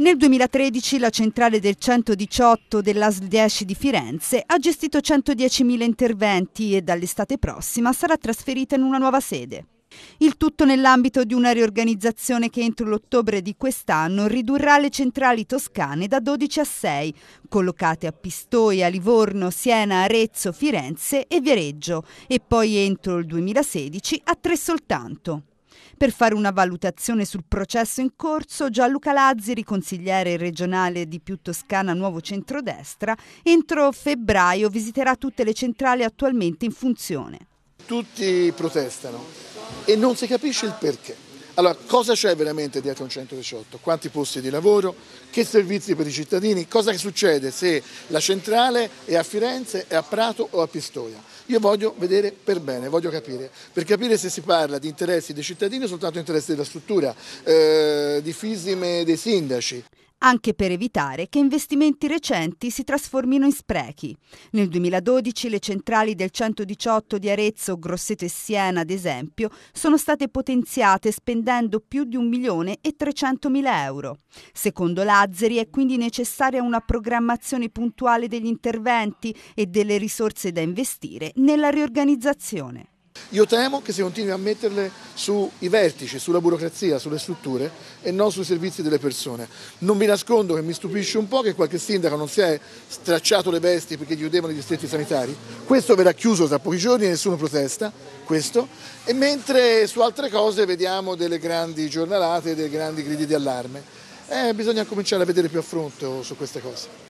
Nel 2013 la centrale del 118 dell'ASL 10 di Firenze ha gestito 110.000 interventi e dall'estate prossima sarà trasferita in una nuova sede. Il tutto nell'ambito di una riorganizzazione che entro l'ottobre di quest'anno ridurrà le centrali toscane da 12 a 6, collocate a Pistoia, Livorno, Siena, Arezzo, Firenze e Viareggio, e poi entro il 2016 a 3 soltanto. Per fare una valutazione sul processo in corso, Gianluca Lazzari, consigliere regionale di Più Toscana Nuovo Centrodestra, entro febbraio visiterà tutte le centrali attualmente in funzione. Tutti protestano e non si capisce il perché. Allora, cosa c'è veramente dietro un 118? Quanti posti di lavoro? Che servizi per i cittadini? Cosa succede se la centrale è a Firenze, è a Prato o a Pistoia? Io voglio vedere per bene, voglio capire, per capire se si parla di interessi dei cittadini o soltanto interessi della struttura, eh, di fisime dei sindaci anche per evitare che investimenti recenti si trasformino in sprechi. Nel 2012 le centrali del 118 di Arezzo, Grosseto e Siena, ad esempio, sono state potenziate spendendo più di 1 milione e 300 mila euro. Secondo Lazzari è quindi necessaria una programmazione puntuale degli interventi e delle risorse da investire nella riorganizzazione. Io temo che si continui a metterle sui vertici, sulla burocrazia, sulle strutture e non sui servizi delle persone. Non vi nascondo che mi stupisce un po' che qualche sindaco non si è stracciato le vesti perché chiudevano i distretti sanitari. Questo verrà chiuso tra pochi giorni e nessuno protesta, questo. E mentre su altre cose vediamo delle grandi giornalate, dei grandi gridi di allarme. Eh, bisogna cominciare a vedere più a fronte su queste cose.